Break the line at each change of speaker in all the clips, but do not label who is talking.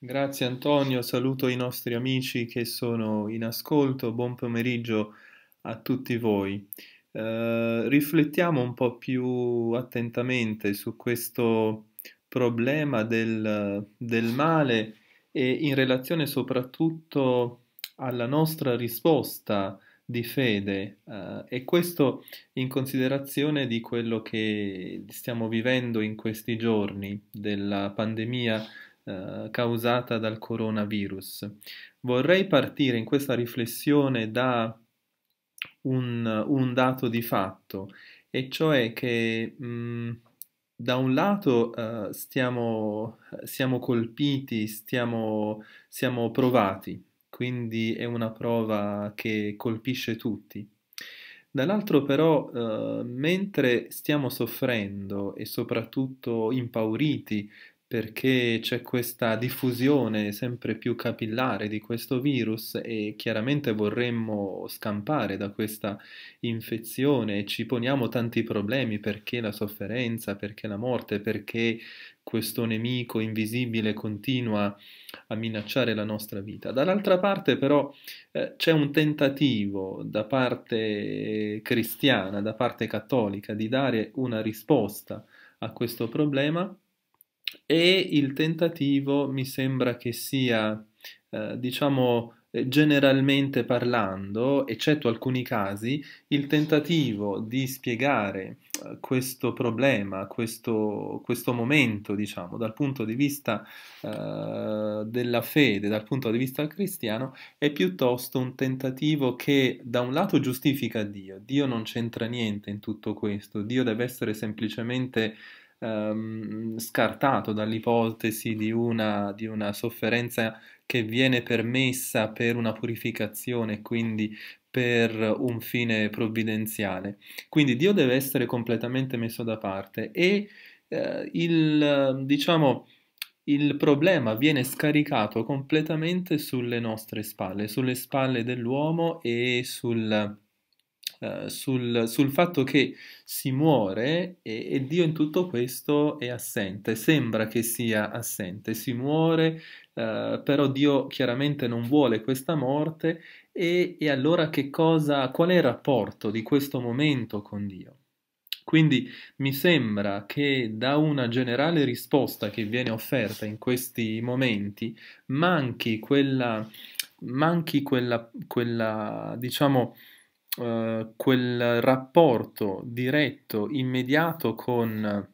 Grazie Antonio, saluto i nostri amici che sono in ascolto, buon pomeriggio a tutti voi. Eh, riflettiamo un po' più attentamente su questo problema del, del male e in relazione soprattutto alla nostra risposta di fede eh, e questo in considerazione di quello che stiamo vivendo in questi giorni, della pandemia eh, causata dal coronavirus. Vorrei partire in questa riflessione da un, un dato di fatto, e cioè che mh, mm, da un lato eh, stiamo, siamo colpiti, stiamo, siamo provati, quindi è una prova che colpisce tutti. Dall'altro però, eh, mentre stiamo soffrendo e soprattutto impauriti perché c'è questa diffusione sempre più capillare di questo virus e chiaramente vorremmo scampare da questa infezione e ci poniamo tanti problemi perché la sofferenza, perché la morte, perché questo nemico invisibile continua a minacciare la nostra vita. Dall'altra parte però eh, c'è un tentativo da parte cristiana, da parte cattolica, di dare una risposta a questo problema e il tentativo mi sembra che sia, eh, diciamo, eh, generalmente parlando, eccetto alcuni casi, il tentativo di spiegare eh, questo problema, questo, questo momento, diciamo, dal punto di vista eh, della fede, dal punto di vista cristiano, è piuttosto un tentativo che da un lato giustifica Dio, Dio non c'entra niente in tutto questo, Dio deve essere semplicemente ehm, scartato dall'ipotesi di una, di una sofferenza che viene permessa per una purificazione, quindi per un fine provvidenziale. Quindi Dio deve essere completamente messo da parte e eh, il, diciamo, il problema viene scaricato completamente sulle nostre spalle, sulle spalle dell'uomo e sul, eh, sul, sul, fatto che si muore e, e, Dio in tutto questo è assente, sembra che sia assente, si muore, eh, però Dio chiaramente non vuole questa morte e, e allora cosa, qual è il rapporto di questo momento con Dio? Quindi mi sembra che da una generale risposta che viene offerta in questi momenti manchi quella, manchi quella, quella diciamo, eh, quel rapporto diretto, immediato con,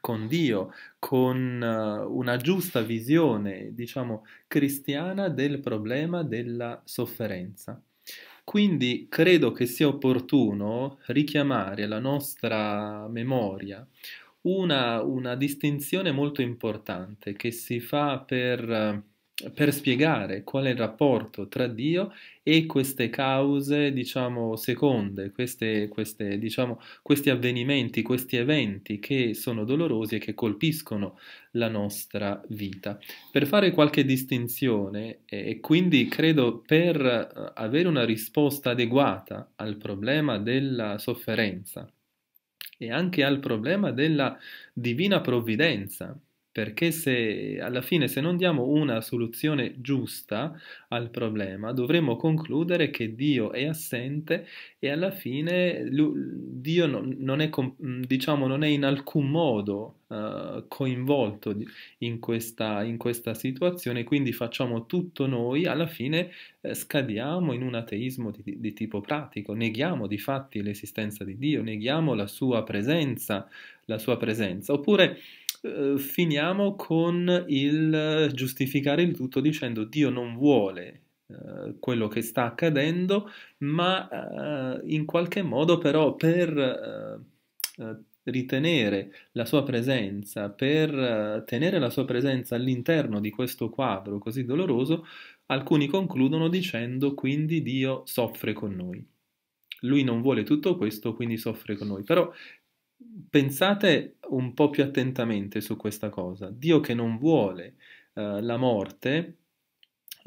con Dio, con eh, una giusta visione, diciamo, cristiana del problema della sofferenza. Quindi credo che sia opportuno richiamare alla nostra memoria una, una distinzione molto importante che si fa per eh, per spiegare qual è il rapporto tra Dio e queste cause, diciamo, seconde, queste, queste, diciamo, questi avvenimenti, questi eventi che sono dolorosi e che colpiscono la nostra vita. Per fare qualche distinzione e quindi credo per eh, avere una risposta adeguata al problema della sofferenza e anche al problema della divina provvidenza perché se alla fine se non diamo una soluzione giusta al problema dovremmo concludere che Dio è assente e alla fine lui, Dio non, non, è, diciamo, non, è, in alcun modo uh, coinvolto in questa, in questa, situazione, quindi facciamo tutto noi, alla fine eh, scadiamo in un ateismo di, di tipo pratico, neghiamo di fatti l'esistenza di Dio, neghiamo la sua presenza, la sua presenza, oppure eh, finiamo con il eh, giustificare il tutto dicendo Dio non vuole eh, quello che sta accadendo, ma eh, in qualche modo però per ritenere la sua presenza, per tenere la sua presenza all'interno di questo quadro così doloroso, alcuni concludono dicendo quindi Dio soffre con noi. Lui non vuole tutto questo, quindi soffre con noi. Però pensate un po' più attentamente su questa cosa. Dio che non vuole eh, la morte,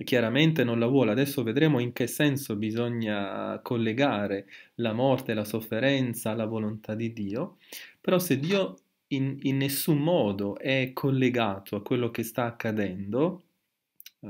chiaramente non la vuole. Adesso vedremo in che senso bisogna collegare la morte, la sofferenza la volontà di Dio, però se Dio in, in nessun modo è collegato a quello che sta accadendo, eh,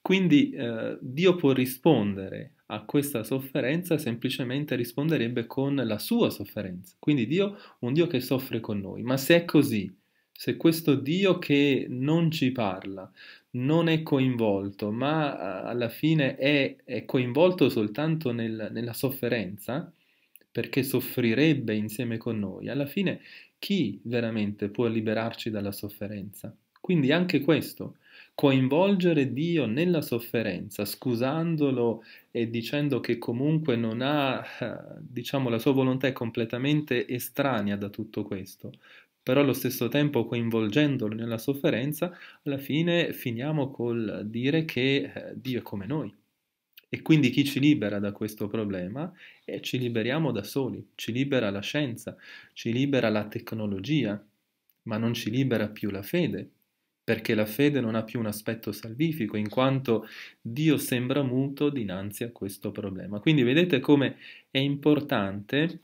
quindi eh, Dio può rispondere a questa sofferenza semplicemente risponderebbe con la sua sofferenza. Quindi Dio, un Dio che soffre con noi. Ma se è così, se questo Dio che non ci parla, non è coinvolto, ma alla fine è, è coinvolto soltanto nel, nella sofferenza, perché soffrirebbe insieme con noi, alla fine chi veramente può liberarci dalla sofferenza? Quindi anche questo coinvolgere Dio nella sofferenza, scusandolo e dicendo che comunque non ha, eh, diciamo, la sua volontà è completamente estranea da tutto questo, però allo stesso tempo coinvolgendolo nella sofferenza, alla fine finiamo col dire che eh, Dio è come noi. E quindi chi ci libera da questo problema? E eh, ci liberiamo da soli, ci libera la scienza, ci libera la tecnologia, ma non ci libera più la fede, perché la fede non ha più un aspetto salvifico, in quanto Dio sembra muto dinanzi a questo problema. Quindi vedete come è importante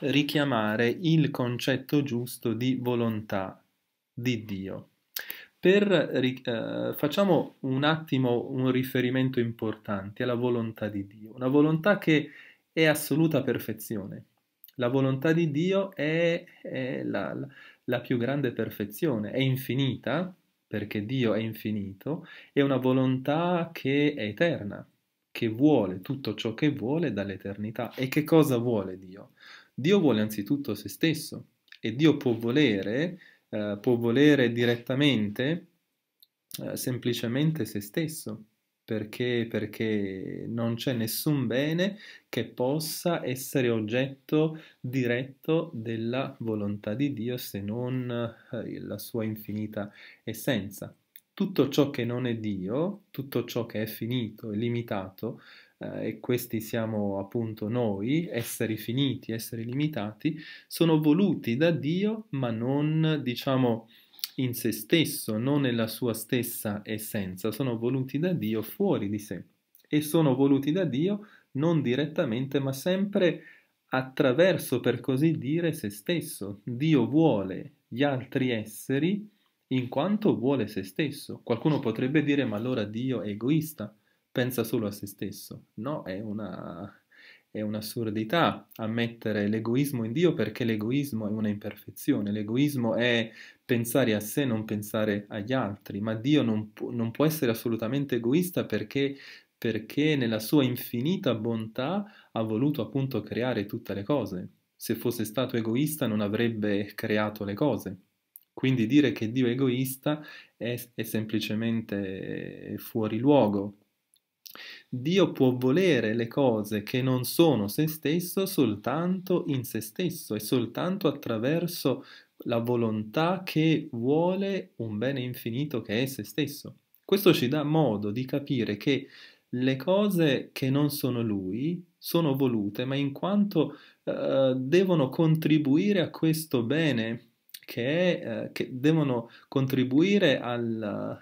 richiamare il concetto giusto di volontà di Dio. Per, eh, facciamo un attimo un riferimento importante alla volontà di Dio, una volontà che è assoluta perfezione. La volontà di Dio è, è la, la più grande perfezione, è infinita, perché Dio è infinito, è una volontà che è eterna, che vuole tutto ciò che vuole dall'eternità. E che cosa vuole Dio? Dio vuole anzitutto se stesso e Dio può volere, eh, può volere direttamente, eh, semplicemente se stesso. Perché? Perché non c'è nessun bene che possa essere oggetto diretto della volontà di Dio se non eh, la sua infinita essenza. Tutto ciò che non è Dio, tutto ciò che è finito, è limitato, eh, e questi siamo appunto noi, esseri finiti, esseri limitati, sono voluti da Dio ma non, diciamo, in se stesso, non nella sua stessa essenza, sono voluti da Dio fuori di sé e sono voluti da Dio non direttamente ma sempre attraverso, per così dire, se stesso. Dio vuole gli altri esseri in quanto vuole se stesso. Qualcuno potrebbe dire ma allora Dio è egoista, pensa solo a se stesso. No, è una è un'assurdità ammettere l'egoismo in Dio perché l'egoismo è una imperfezione, l'egoismo è pensare a sé, non pensare agli altri, ma Dio non, non può essere assolutamente egoista perché, perché nella sua infinita bontà ha voluto appunto creare tutte le cose. Se fosse stato egoista non avrebbe creato le cose. Quindi dire che Dio è egoista è, è semplicemente fuori luogo, Dio può volere le cose che non sono se stesso soltanto in se stesso e soltanto attraverso la volontà che vuole un bene infinito che è se stesso. Questo ci dà modo di capire che le cose che non sono lui sono volute, ma in quanto eh, devono contribuire a questo bene che, è, eh, che devono contribuire al,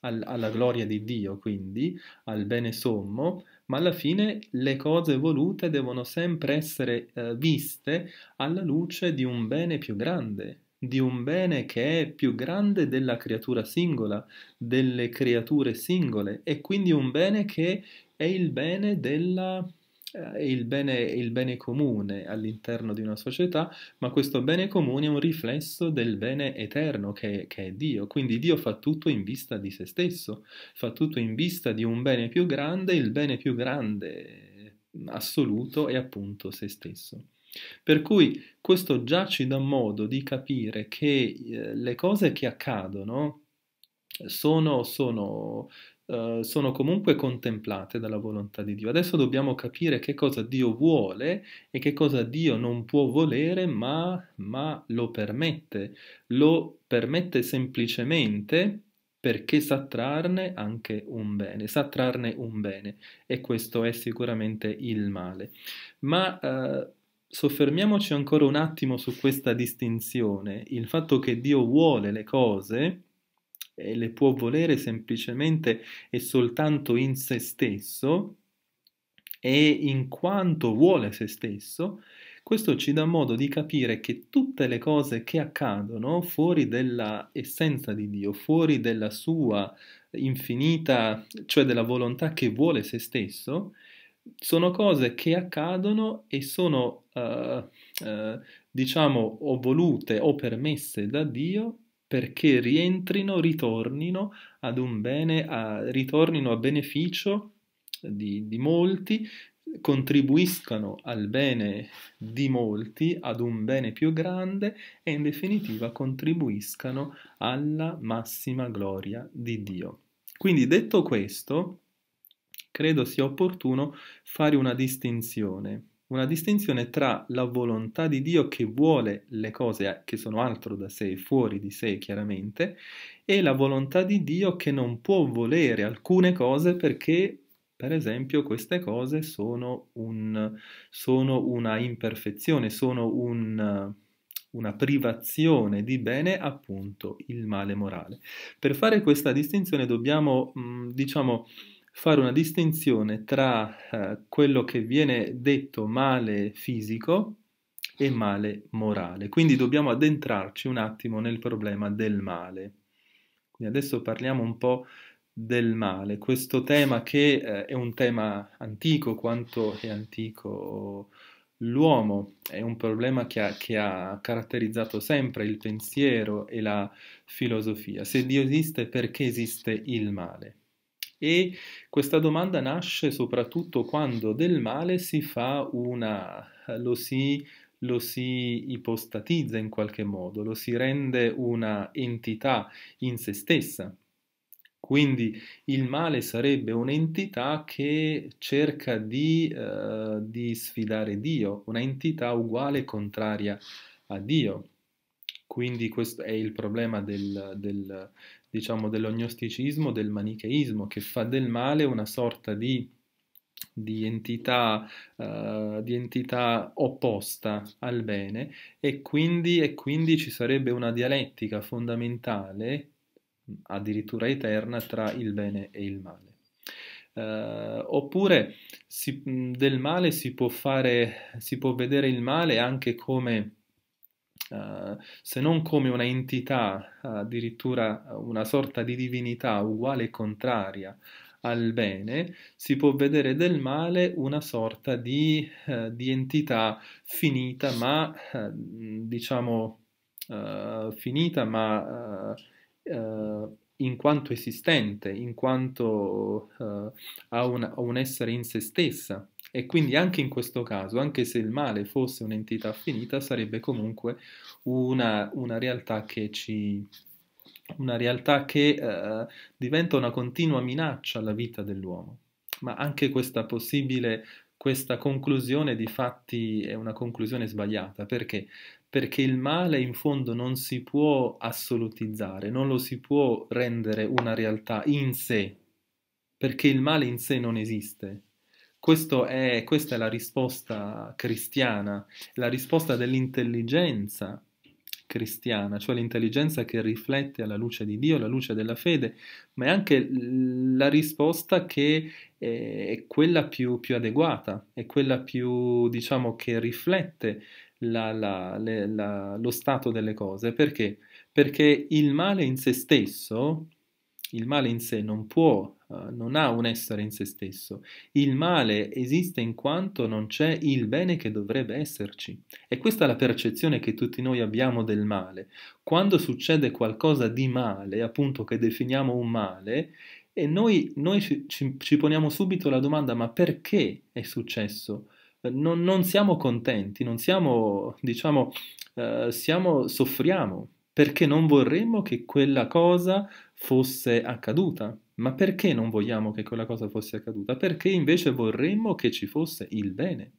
al, alla gloria di Dio, quindi al bene sommo, ma alla fine le cose volute devono sempre essere eh, viste alla luce di un bene più grande, di un bene che è più grande della creatura singola, delle creature singole, e quindi un bene che è il bene della eh, il bene, il bene comune all'interno di una società, ma questo bene comune è un riflesso del bene eterno che, che, è Dio. Quindi Dio fa tutto in vista di se stesso, fa tutto in vista di un bene più grande, il bene più grande assoluto è appunto se stesso. Per cui questo già ci dà modo di capire che eh, le cose che accadono sono, sono eh, sono comunque contemplate dalla volontà di Dio. Adesso dobbiamo capire che cosa Dio vuole e che cosa Dio non può volere, ma, ma lo permette. Lo permette semplicemente perché sa trarne anche un bene, sa trarne un bene e questo è sicuramente il male. Ma eh, soffermiamoci ancora un attimo su questa distinzione, il fatto che Dio vuole le cose e le può volere semplicemente e soltanto in se stesso e in quanto vuole se stesso, questo ci dà modo di capire che tutte le cose che accadono fuori della essenza di Dio, fuori della sua infinita, cioè della volontà che vuole se stesso, sono cose che accadono e sono, uh, uh, diciamo, o volute o permesse da Dio perché rientrino, ritornino ad un bene, a, ritornino a beneficio di, di molti, contribuiscano al bene di molti, ad un bene più grande e in definitiva contribuiscano alla massima gloria di Dio. Quindi detto questo, credo sia opportuno fare una distinzione una distinzione tra la volontà di Dio che vuole le cose che sono altro da sé, fuori di sé chiaramente, e la volontà di Dio che non può volere alcune cose perché, per esempio, queste cose sono, un, sono una imperfezione, sono un, una privazione di bene, appunto, il male morale. Per fare questa distinzione dobbiamo, mm, diciamo, fare una distinzione tra eh, quello che viene detto male fisico e male morale. Quindi dobbiamo addentrarci un attimo nel problema del male. Quindi adesso parliamo un po' del male, questo tema che eh, è un tema antico quanto è antico l'uomo, è un problema che ha, che ha caratterizzato sempre il pensiero e la filosofia. Se Dio esiste, perché esiste il male? E questa domanda nasce soprattutto quando del male si fa una, lo si, lo si ipostatizza in qualche modo, lo si rende una entità in se stessa, quindi il male sarebbe un'entità che cerca di, eh, di sfidare Dio, un'entità uguale e contraria a Dio. Quindi questo è il problema del, del, diciamo, dell'ognosticismo, del manicheismo, che fa del male una sorta di, di, entità, uh, di entità, opposta al bene e quindi, e quindi ci sarebbe una dialettica fondamentale, addirittura eterna, tra il bene e il male. Uh, oppure si, del male si può, fare, si può vedere il male anche come Uh, se non come una entità, addirittura una sorta di divinità uguale e contraria al bene, si può vedere del male una sorta di, uh, di entità finita, ma uh, diciamo finita, ma in quanto esistente, in quanto ha un, un essere in se stessa. E quindi anche in questo caso, anche se il male fosse un'entità finita, sarebbe comunque una, una realtà che ci, una realtà che eh, diventa una continua minaccia alla vita dell'uomo. Ma anche questa possibile, questa conclusione di fatti è una conclusione sbagliata, perché? Perché il male in fondo non si può assolutizzare, non lo si può rendere una realtà in sé, perché il male in sé non esiste, è, questa è la risposta cristiana, la risposta dell'intelligenza cristiana, cioè l'intelligenza che riflette alla luce di Dio, la luce della fede, ma è anche la risposta che eh, è quella più, più adeguata, è quella più, diciamo, che riflette la, la, le, la, lo stato delle cose. Perché? Perché il male in se stesso il male in sé non può, uh, non ha un essere in se stesso. Il male esiste in quanto non c'è il bene che dovrebbe esserci. E questa è la percezione che tutti noi abbiamo del male. Quando succede qualcosa di male, appunto che definiamo un male, e noi, noi ci, ci, ci, poniamo subito la domanda ma perché è successo? Eh, non, non siamo contenti, non siamo, diciamo, uh, siamo, soffriamo perché non vorremmo che quella cosa fosse accaduta. Ma perché non vogliamo che quella cosa fosse accaduta? Perché invece vorremmo che ci fosse il bene.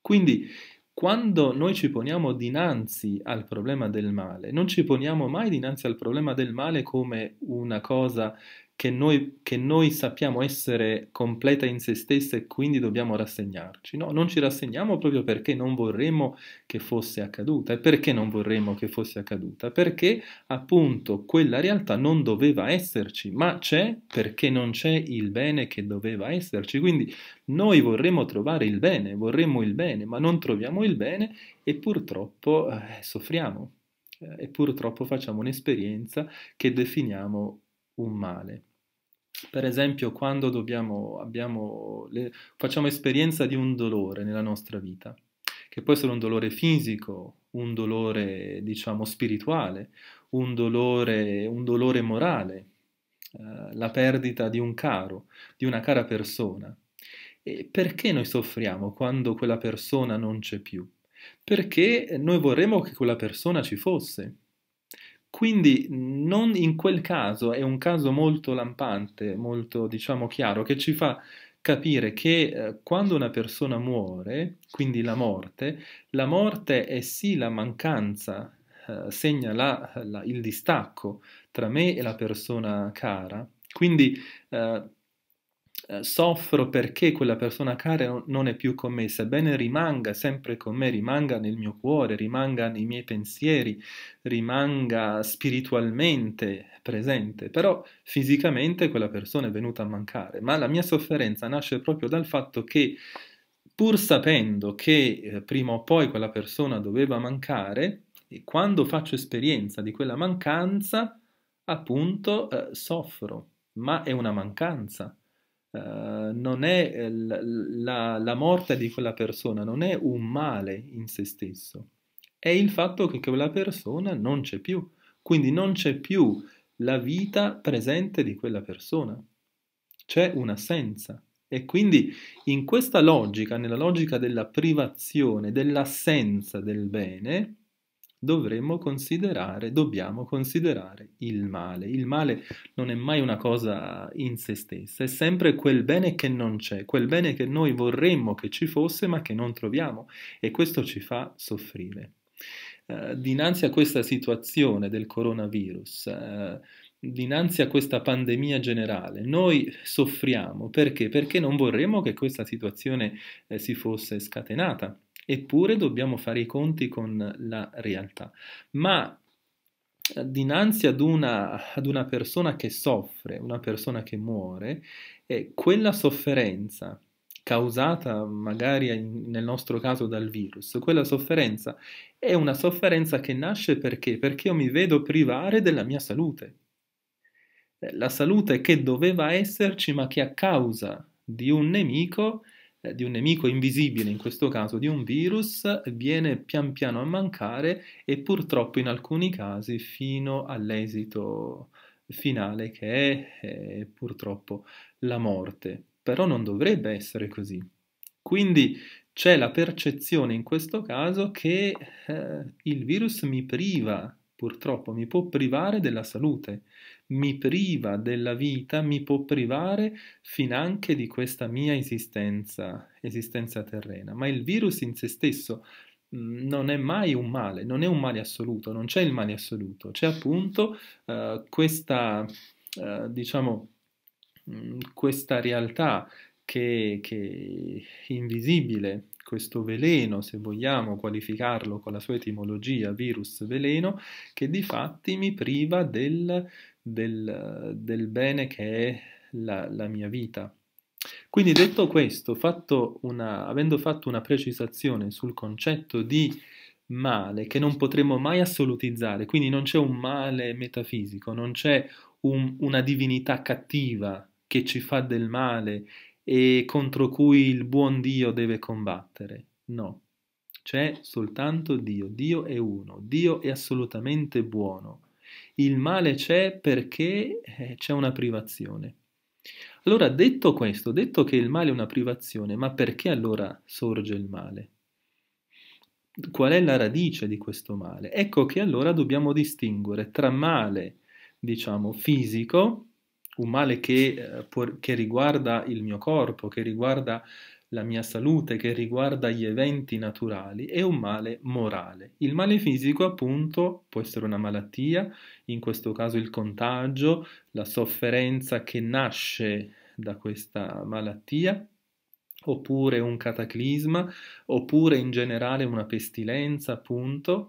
Quindi, quando noi ci poniamo dinanzi al problema del male, non ci poniamo mai dinanzi al problema del male come una cosa che noi, che noi, sappiamo essere completa in se stessa e quindi dobbiamo rassegnarci. No, non ci rassegniamo proprio perché non vorremmo che fosse accaduta. E perché non vorremmo che fosse accaduta? Perché appunto quella realtà non doveva esserci, ma c'è perché non c'è il bene che doveva esserci. Quindi noi vorremmo trovare il bene, vorremmo il bene, ma non troviamo il bene e purtroppo eh, soffriamo. e purtroppo facciamo un'esperienza che definiamo un male. Per esempio, quando dobbiamo, abbiamo, le, facciamo esperienza di un dolore nella nostra vita, che può essere un dolore fisico, un dolore, diciamo, spirituale, un dolore, un dolore morale, eh, la perdita di un caro, di una cara persona. E perché noi soffriamo quando quella persona non c'è più? Perché noi vorremmo che quella persona ci fosse, quindi non in quel caso è un caso molto lampante, molto diciamo chiaro, che ci fa capire che eh, quando una persona muore, quindi la morte, la morte è sì la mancanza, eh, segna la, la, il distacco tra me e la persona cara, quindi eh, eh, soffro perché quella persona cara non è più con me, sebbene rimanga sempre con me, rimanga nel mio cuore, rimanga nei miei pensieri, rimanga spiritualmente presente, però fisicamente quella persona è venuta a mancare, ma la mia sofferenza nasce proprio dal fatto che pur sapendo che eh, prima o poi quella persona doveva mancare, e quando faccio esperienza di quella mancanza, appunto eh, soffro, ma è una mancanza eh, non è eh, la, la, morte di quella persona, non è un male in se stesso, è il fatto che quella persona non c'è più, quindi non c'è più la vita presente di quella persona, c'è un'assenza. E quindi in questa logica, nella logica della privazione, dell'assenza del bene, dovremmo considerare, dobbiamo considerare il male. Il male non è mai una cosa in se stessa, è sempre quel bene che non c'è, quel bene che noi vorremmo che ci fosse ma che non troviamo e questo ci fa soffrire. Eh, dinanzi a questa situazione del coronavirus, eh, dinanzi a questa pandemia generale, noi soffriamo perché? Perché non vorremmo che questa situazione eh, si fosse scatenata Eppure dobbiamo fare i conti con la realtà. Ma eh, dinanzi ad una, ad una persona che soffre, una persona che muore, eh, quella sofferenza causata magari nel nostro caso dal virus, quella sofferenza è una sofferenza che nasce perché? Perché io mi vedo privare della mia salute. Eh, la salute che doveva esserci ma che a causa di un nemico eh, di un nemico invisibile, in questo caso di un virus, viene pian piano a mancare e purtroppo in alcuni casi fino all'esito finale che è eh, purtroppo la morte. Però non dovrebbe essere così. Quindi c'è la percezione in questo caso che eh, il virus mi priva, purtroppo mi può privare della salute mi priva della vita, mi può privare finanche di questa mia esistenza, esistenza terrena. Ma il virus in se stesso non è mai un male, non è un male assoluto, non c'è il male assoluto, c'è appunto uh, questa, uh, diciamo, questa realtà che, che è invisibile, questo veleno, se vogliamo qualificarlo con la sua etimologia, virus veleno, che di fatti mi priva del, del, del bene che è la, la, mia vita. Quindi detto questo, fatto una, avendo fatto una precisazione sul concetto di male che non potremmo mai assolutizzare, quindi non c'è un male metafisico, non c'è un, una divinità cattiva che ci fa del male e contro cui il buon Dio deve combattere, no, c'è soltanto Dio, Dio è uno, Dio è assolutamente buono, il male c'è perché eh, c'è una privazione. Allora, detto questo, detto che il male è una privazione, ma perché allora sorge il male? Qual è la radice di questo male? Ecco che allora dobbiamo distinguere tra male, diciamo, fisico, un male che, eh, che riguarda il mio corpo, che riguarda la mia salute che riguarda gli eventi naturali è un male morale. Il male fisico, appunto, può essere una malattia, in questo caso il contagio, la sofferenza che nasce da questa malattia, oppure un cataclisma, oppure in generale una pestilenza, appunto,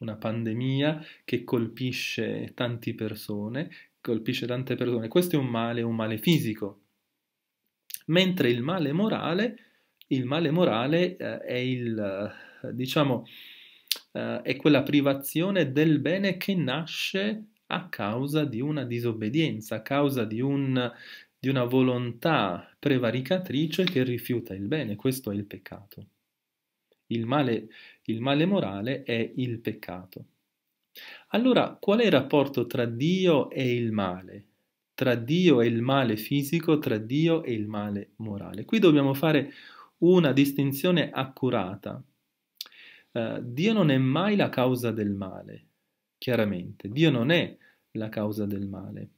una pandemia che colpisce tante persone, colpisce tante persone. Questo è un male, un male fisico mentre il male morale, il male morale eh, è, il, eh, diciamo, eh, è quella privazione del bene che nasce a causa di una disobbedienza, a causa di, un, di una volontà prevaricatrice che rifiuta il bene, questo è il peccato. Il male, il male morale è il peccato. Allora, qual è il rapporto tra Dio e il male? tra Dio e il male fisico, tra Dio e il male morale. Qui dobbiamo fare una distinzione accurata. Uh, Dio non è mai la causa del male, chiaramente. Dio non è la causa del male.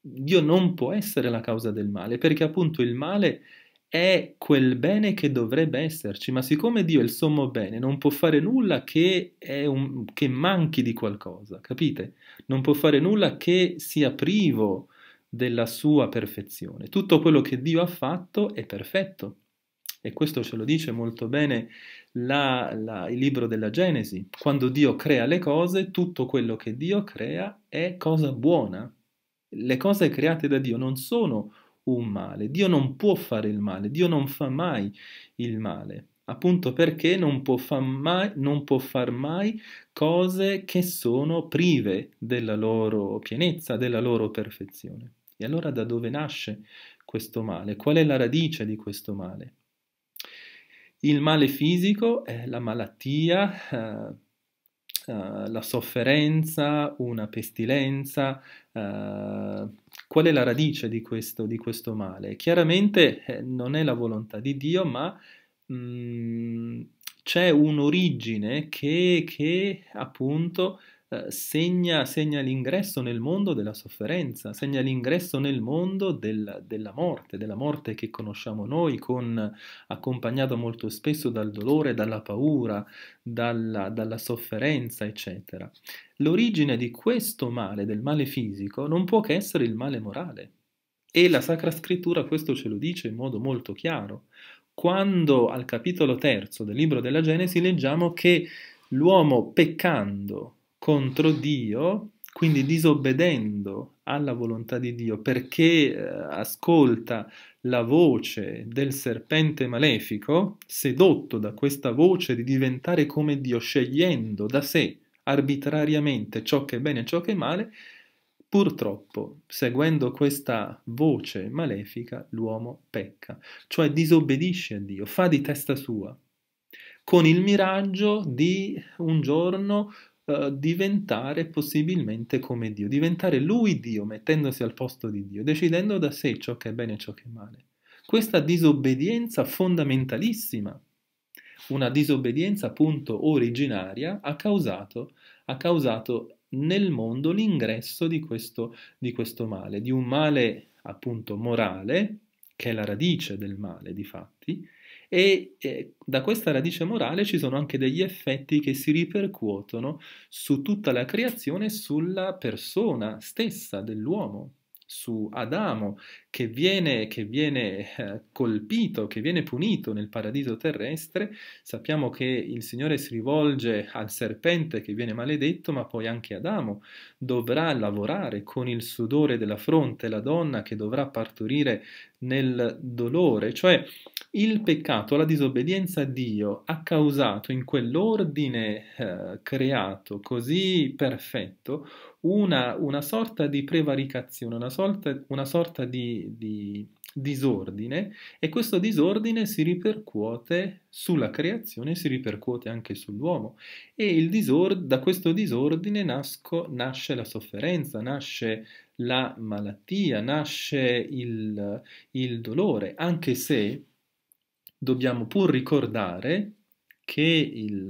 Dio non può essere la causa del male, perché appunto il male è quel bene che dovrebbe esserci, ma siccome Dio è il sommo bene, non può fare nulla che, un, che manchi di qualcosa, capite? Non può fare nulla che sia privo della sua perfezione. Tutto quello che Dio ha fatto è perfetto. E questo ce lo dice molto bene la, la, il libro della Genesi. Quando Dio crea le cose, tutto quello che Dio crea è cosa buona. Le cose create da Dio non sono un male. Dio non può fare il male, Dio non fa mai il male appunto perché non può, far mai, può far mai cose che sono prive della loro pienezza, della loro perfezione. E allora da dove nasce questo male? Qual è la radice di questo male? Il male fisico è la malattia, eh, Uh, la sofferenza, una pestilenza, uh, qual è la radice di questo, di questo male? Chiaramente eh, non è la volontà di Dio, ma mh, mm, c'è un'origine che, che appunto segna, segna l'ingresso nel mondo della sofferenza, segna l'ingresso nel mondo del, della morte, della morte che conosciamo noi, con, accompagnata molto spesso dal dolore, dalla paura, dalla, dalla sofferenza, eccetera. L'origine di questo male, del male fisico, non può che essere il male morale. E la Sacra Scrittura questo ce lo dice in modo molto chiaro. Quando al capitolo terzo del libro della Genesi leggiamo che l'uomo peccando contro Dio, quindi disobbedendo alla volontà di Dio perché eh, ascolta la voce del serpente malefico, sedotto da questa voce di diventare come Dio, scegliendo da sé arbitrariamente ciò che è bene e ciò che è male, Purtroppo, seguendo questa voce malefica, l'uomo pecca, cioè disobbedisce a Dio, fa di testa sua, con il miraggio di un giorno eh, diventare possibilmente come Dio, diventare lui Dio, mettendosi al posto di Dio, decidendo da sé ciò che è bene e ciò che è male. Questa disobbedienza fondamentalissima, una disobbedienza appunto originaria, ha causato, ha causato nel mondo l'ingresso di questo, di questo male, di un male appunto morale, che è la radice del male di fatti, e eh, da questa radice morale ci sono anche degli effetti che si ripercuotono su tutta la creazione e sulla persona stessa dell'uomo su Adamo che viene, che viene eh, colpito, che viene punito nel paradiso terrestre, sappiamo che il Signore si rivolge al serpente che viene maledetto, ma poi anche Adamo dovrà lavorare con il sudore della fronte, la donna che dovrà partorire nel dolore, cioè il peccato, la disobbedienza a Dio ha causato in quell'ordine eh, creato così perfetto una, una sorta di prevaricazione, una sorta sorta, una sorta di, di disordine e questo disordine si ripercuote sulla creazione, si ripercuote anche sull'uomo e il da questo disordine nasco, nasce la sofferenza, nasce la malattia, nasce il, il dolore, anche se dobbiamo pur ricordare che il,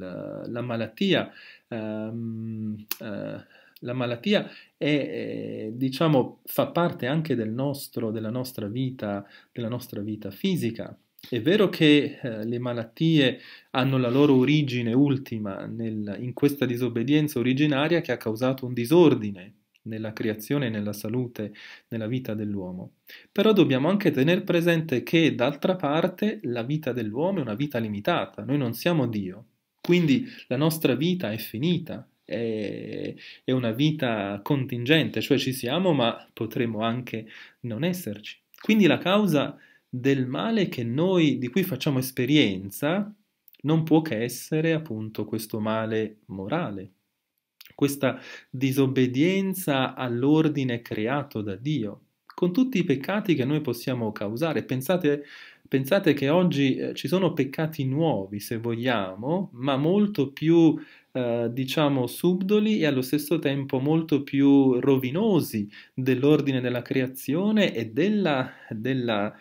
la malattia ehm, eh, la malattia è, eh, diciamo, fa parte anche del nostro, della, nostra vita, della nostra vita fisica. È vero che eh, le malattie hanno la loro origine ultima nel, in questa disobbedienza originaria che ha causato un disordine nella creazione, nella salute, nella vita dell'uomo. Però dobbiamo anche tenere presente che d'altra parte la vita dell'uomo è una vita limitata, noi non siamo Dio, quindi la nostra vita è finita, è, è una vita contingente, cioè ci siamo ma potremmo anche non esserci. Quindi la causa del male che noi, di cui facciamo esperienza, non può che essere appunto questo male morale, questa disobbedienza all'ordine creato da Dio, con tutti i peccati che noi possiamo causare. Pensate Pensate che oggi eh, ci sono peccati nuovi, se vogliamo, ma molto più, eh, diciamo, subdoli e allo stesso tempo molto più rovinosi dell'ordine della creazione e della, della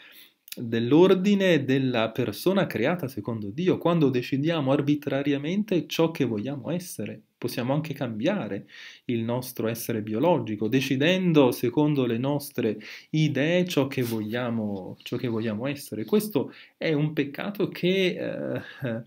dell'ordine della persona creata secondo Dio, quando decidiamo arbitrariamente ciò che vogliamo essere. Possiamo anche cambiare il nostro essere biologico, decidendo secondo le nostre idee ciò che vogliamo, ciò che vogliamo essere. Questo è un peccato che eh,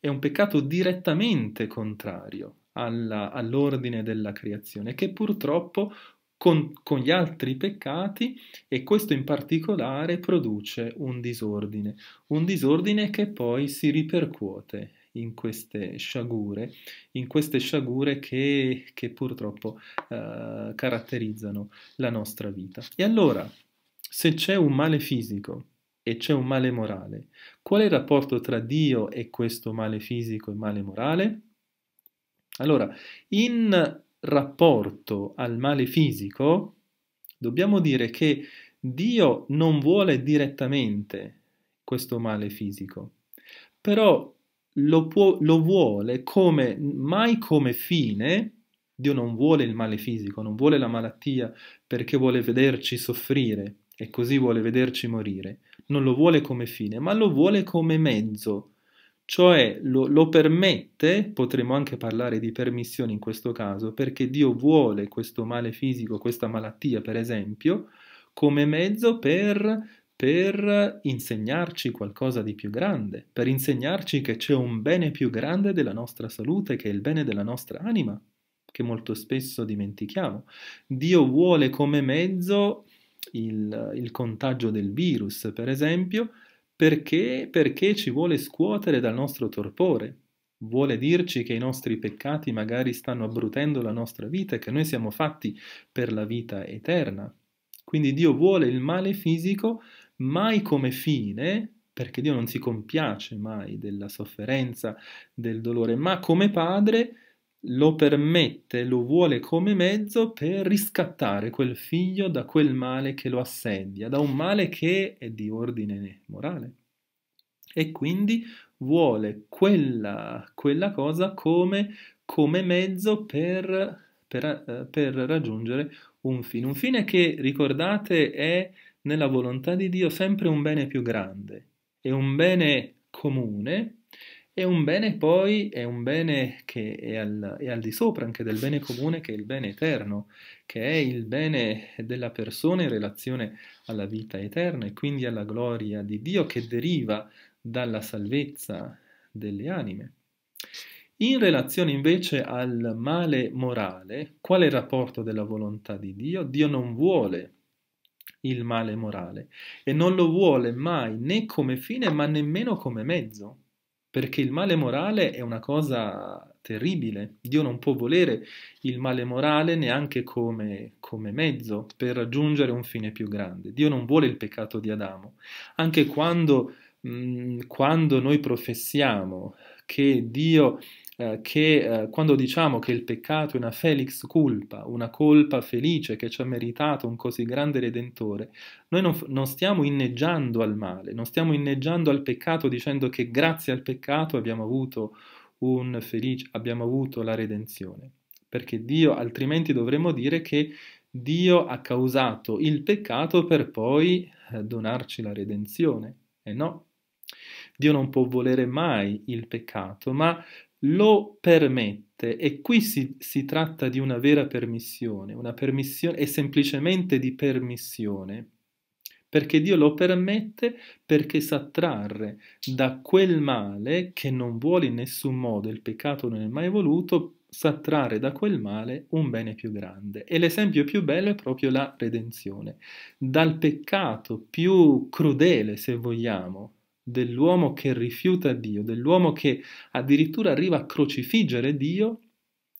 è un peccato direttamente contrario all'ordine della creazione, che purtroppo con, con gli altri peccati e questo in particolare produce un disordine, un disordine che poi si ripercuote in queste sciagure, in queste sciagure che, che purtroppo eh, caratterizzano la nostra vita. E allora, se c'è un male fisico e c'è un male morale, qual è il rapporto tra Dio e questo male fisico e male morale? Allora, in rapporto al male fisico, dobbiamo dire che Dio non vuole direttamente questo male fisico, però lo, può, lo vuole come, mai come fine. Dio non vuole il male fisico, non vuole la malattia perché vuole vederci soffrire e così vuole vederci morire. Non lo vuole come fine, ma lo vuole come mezzo cioè lo, lo, permette, potremmo anche parlare di permissione in questo caso, perché Dio vuole questo male fisico, questa malattia per esempio, come mezzo per, per insegnarci qualcosa di più grande, per insegnarci che c'è un bene più grande della nostra salute, che è il bene della nostra anima, che molto spesso dimentichiamo. Dio vuole come mezzo il, il contagio del virus, per esempio, perché? Perché ci vuole scuotere dal nostro torpore. Vuole dirci che i nostri peccati magari stanno abbrutendo la nostra vita e che noi siamo fatti per la vita eterna. Quindi Dio vuole il male fisico mai come fine, perché Dio non si compiace mai della sofferenza, del dolore, ma come padre lo permette, lo vuole come mezzo per riscattare quel figlio da quel male che lo assedia, da un male che è di ordine morale. E quindi vuole quella, quella cosa come, come mezzo per, per, eh, per raggiungere un fine. Un fine che, ricordate, è nella volontà di Dio sempre un bene più grande, è un bene comune è un bene poi, è un bene che è al, è al, di sopra anche del bene comune, che è il bene eterno, che è il bene della persona in relazione alla vita eterna e quindi alla gloria di Dio che deriva dalla salvezza delle anime. In relazione invece al male morale, qual è il rapporto della volontà di Dio? Dio non vuole il male morale e non lo vuole mai né come fine ma nemmeno come mezzo perché il male morale è una cosa terribile. Dio non può volere il male morale neanche come, come, mezzo per raggiungere un fine più grande. Dio non vuole il peccato di Adamo. Anche quando, mh, mm, quando noi professiamo che Dio eh, che eh, quando diciamo che il peccato è una felix culpa, una colpa felice che ci ha meritato un così grande redentore, noi non, non stiamo inneggiando al male, non stiamo inneggiando al peccato dicendo che grazie al peccato abbiamo avuto un felice, abbiamo avuto la redenzione. Perché Dio, altrimenti dovremmo dire che Dio ha causato il peccato per poi eh, donarci la redenzione. E no, Dio non può volere mai il peccato, ma lo permette e qui si, si tratta di una vera permissione, una permissione è semplicemente di permissione, perché Dio lo permette perché sa trarre da quel male che non vuole in nessun modo, il peccato non è mai voluto, sa trarre da quel male un bene più grande. E l'esempio più bello è proprio la redenzione. Dal peccato più crudele, se vogliamo, dell'uomo che rifiuta Dio, dell'uomo che addirittura arriva a crocifiggere Dio,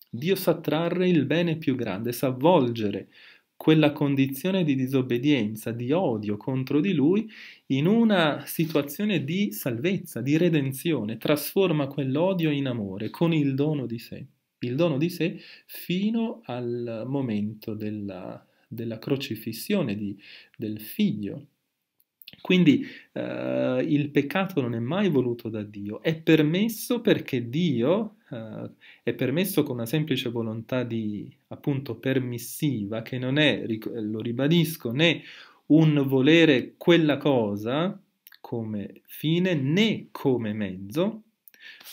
Dio sa trarre il bene più grande, sa avvolgere quella condizione di disobbedienza, di odio contro di lui, in una situazione di salvezza, di redenzione, trasforma quell'odio in amore con il dono di sé, il dono di sé fino al momento della, della crocifissione di, del figlio quindi eh, il peccato non è mai voluto da Dio, è permesso perché Dio eh, è permesso con una semplice volontà di appunto permissiva che non è, lo ribadisco, né un volere quella cosa come fine né come mezzo,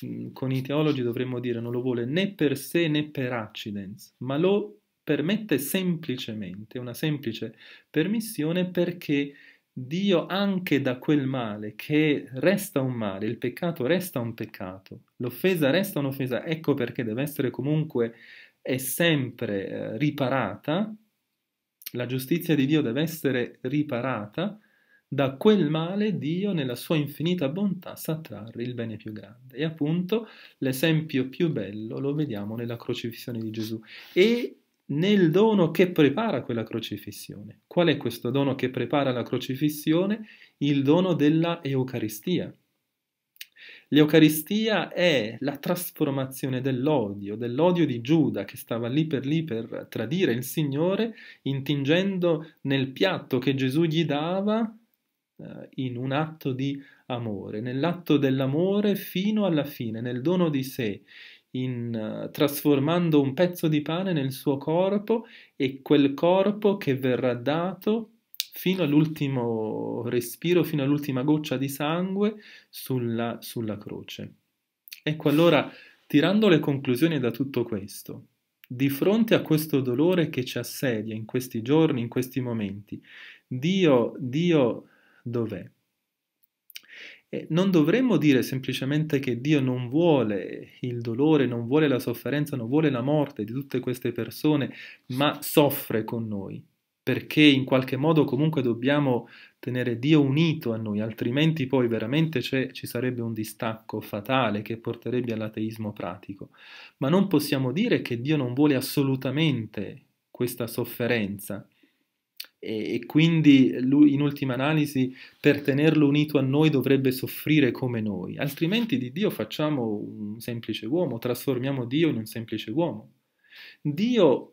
mm, con i teologi dovremmo dire non lo vuole né per sé né per accidents, ma lo permette semplicemente, una semplice permissione perché Dio anche da quel male che resta un male, il peccato resta un peccato, l'offesa resta un'offesa, ecco perché deve essere comunque e sempre eh, riparata, la giustizia di Dio deve essere riparata, da quel male Dio nella sua infinita bontà sa trarre il bene più grande. E appunto l'esempio più bello lo vediamo nella crocifissione di Gesù. E nel dono che prepara quella crocifissione. Qual è questo dono che prepara la crocifissione? Il dono della Eucaristia. L'Eucaristia è la trasformazione dell'odio, dell'odio di Giuda che stava lì per lì per tradire il Signore, intingendo nel piatto che Gesù gli dava eh, in un atto di amore, nell'atto dell'amore fino alla fine, nel dono di sé, in, trasformando un pezzo di pane nel suo corpo e quel corpo che verrà dato fino all'ultimo respiro, fino all'ultima goccia di sangue sulla, sulla croce. Ecco allora, tirando le conclusioni da tutto questo, di fronte a questo dolore che ci assedia in questi giorni, in questi momenti, Dio, Dio dov'è? non dovremmo dire semplicemente che Dio non vuole il dolore, non vuole la sofferenza, non vuole la morte di tutte queste persone, ma soffre con noi, perché in qualche modo comunque dobbiamo tenere Dio unito a noi, altrimenti poi veramente ci sarebbe un distacco fatale che porterebbe all'ateismo pratico. Ma non possiamo dire che Dio non vuole assolutamente questa sofferenza, e, e quindi lui in ultima analisi per tenerlo unito a noi dovrebbe soffrire come noi, altrimenti di Dio facciamo un semplice uomo, trasformiamo Dio in un semplice uomo. Dio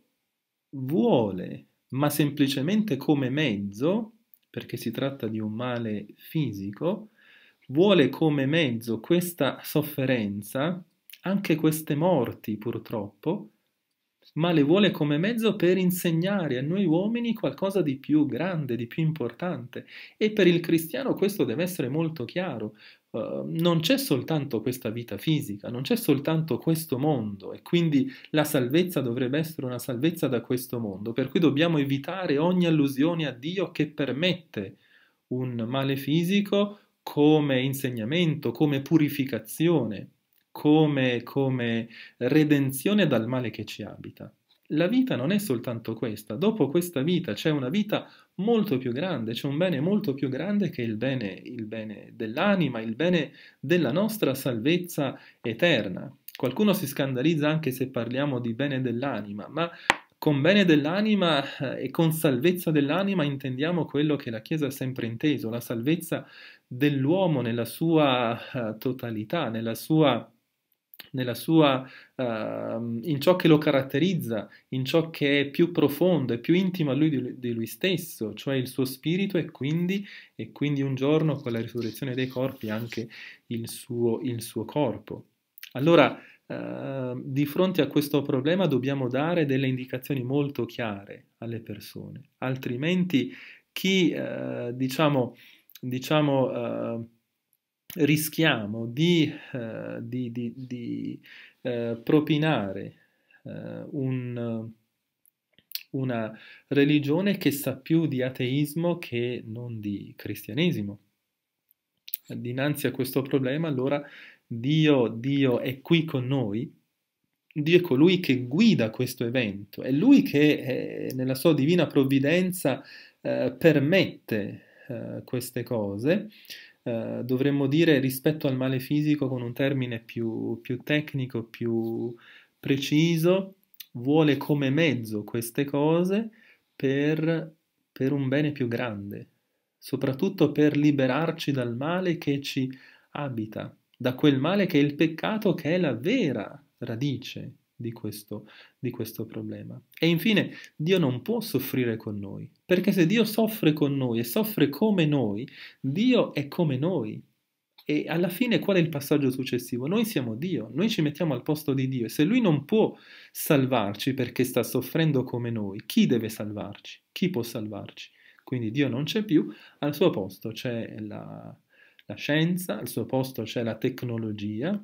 vuole, ma semplicemente come mezzo, perché si tratta di un male fisico, vuole come mezzo questa sofferenza, anche queste morti purtroppo, ma le vuole come mezzo per insegnare a noi uomini qualcosa di più grande, di più importante. E per il cristiano questo deve essere molto chiaro. Uh, non c'è soltanto questa vita fisica, non c'è soltanto questo mondo e quindi la salvezza dovrebbe essere una salvezza da questo mondo, per cui dobbiamo evitare ogni allusione a Dio che permette un male fisico come insegnamento, come purificazione come, come redenzione dal male che ci abita. La vita non è soltanto questa, dopo questa vita c'è una vita molto più grande, c'è un bene molto più grande che il bene, il bene dell'anima, il bene della nostra salvezza eterna. Qualcuno si scandalizza anche se parliamo di bene dell'anima, ma con bene dell'anima eh, e con salvezza dell'anima intendiamo quello che la Chiesa ha sempre inteso, la salvezza dell'uomo nella sua eh, totalità, nella sua sua, uh, in ciò che lo caratterizza, in ciò che è più profondo, e più intimo a lui di, di lui stesso, cioè il suo spirito e quindi, e quindi, un giorno con la risurrezione dei corpi anche il suo, il suo corpo. Allora, uh, di fronte a questo problema dobbiamo dare delle indicazioni molto chiare alle persone, altrimenti chi, uh, diciamo, diciamo ehm, rischiamo di, eh, di, di, di eh, propinare eh, un, una religione che sa più di ateismo che non di cristianesimo. Dinanzi a questo problema, allora Dio, Dio è qui con noi, Dio è colui che guida questo evento, è Lui che eh, nella sua divina provvidenza eh, permette eh, queste cose eh, dovremmo dire rispetto al male fisico con un termine più, più tecnico, più preciso, vuole come mezzo queste cose per, per un bene più grande, soprattutto per liberarci dal male che ci abita, da quel male che è il peccato che è la vera radice di questo, di questo problema. E infine, Dio non può soffrire con noi, perché se Dio soffre con noi e soffre come noi, Dio è come noi, e alla fine qual è il passaggio successivo? Noi siamo Dio, noi ci mettiamo al posto di Dio e se Lui non può salvarci perché sta soffrendo come noi, chi deve salvarci? Chi può salvarci? Quindi Dio non c'è più, al suo posto c'è la, la scienza, al suo posto c'è la tecnologia,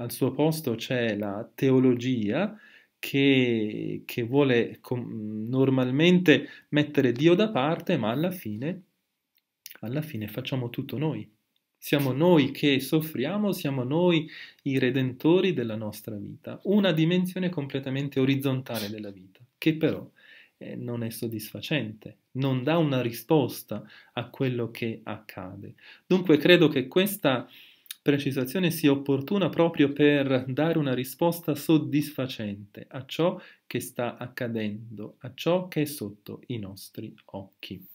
al suo posto c'è la teologia che, che vuole com- normalmente mettere Dio da parte, ma alla fine, alla fine facciamo tutto noi. Siamo noi che soffriamo, siamo noi i redentori della nostra vita. Una dimensione completamente orizzontale della vita, che però eh, non è soddisfacente, non dà una risposta a quello che accade. Dunque credo che questa precisazione sia opportuna proprio per dare una risposta soddisfacente a ciò che sta accadendo, a ciò che è sotto i nostri occhi.